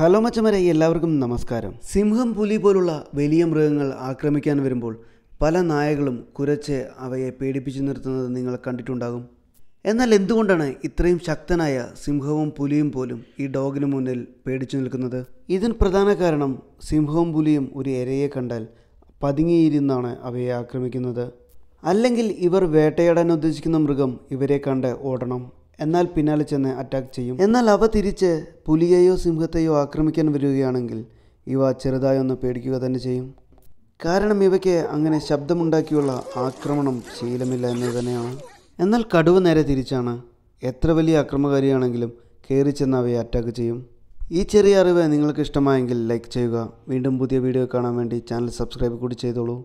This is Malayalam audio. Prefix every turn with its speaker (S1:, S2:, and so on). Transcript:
S1: ഹലോ മച്ചമരെ എല്ലാവർക്കും നമസ്കാരം സിംഹം പുലി പോലുള്ള വലിയ മൃഗങ്ങൾ ആക്രമിക്കാൻ വരുമ്പോൾ പല നായകളും കുരച്ച് അവയെ പേടിപ്പിച്ചു നിർത്തുന്നത് നിങ്ങൾ കണ്ടിട്ടുണ്ടാകും എന്നാൽ എന്തുകൊണ്ടാണ് ഇത്രയും ശക്തനായ സിംഹവും പുലിയും പോലും ഈ ഡോഗിന് മുന്നിൽ പേടിച്ചു നിൽക്കുന്നത് ഇതിന് പ്രധാന കാരണം സിംഹവും പുലിയും ഒരു ഇരയെ കണ്ടാൽ പതുങ്ങിയിരുന്നാണ് അവയെ ആക്രമിക്കുന്നത് അല്ലെങ്കിൽ ഇവർ വേട്ടയാടാൻ ഉദ്ദേശിക്കുന്ന മൃഗം ഇവരെ കണ്ട് ഓടണം എന്നാൽ പിന്നാലെ ചെന്ന് അറ്റാക്ക് ചെയ്യും എന്നാൽ അവ തിരിച്ച് പുലിയെയോ സിംഹത്തെയോ ആക്രമിക്കാൻ വരികയാണെങ്കിൽ ഇവ ചെറുതായി ഒന്ന് പേടിക്കുക തന്നെ ചെയ്യും കാരണം ഇവയ്ക്ക് അങ്ങനെ ശബ്ദമുണ്ടാക്കിയുള്ള ആക്രമണം ശീലമില്ല എന്ന് തന്നെയാണ് എന്നാൽ കടുവ നേരെ തിരിച്ചാണ് എത്ര വലിയ അക്രമകാരിയാണെങ്കിലും കയറി ചെന്ന് അവയെ അറ്റാക്ക് ചെയ്യും ഈ ചെറിയ അറിവ് നിങ്ങൾക്ക് ഇഷ്ടമായെങ്കിൽ ലൈക്ക് ചെയ്യുക വീണ്ടും പുതിയ വീഡിയോ കാണാൻ വേണ്ടി ചാനൽ സബ്സ്ക്രൈബ് കൂടി ചെയ്തോളൂ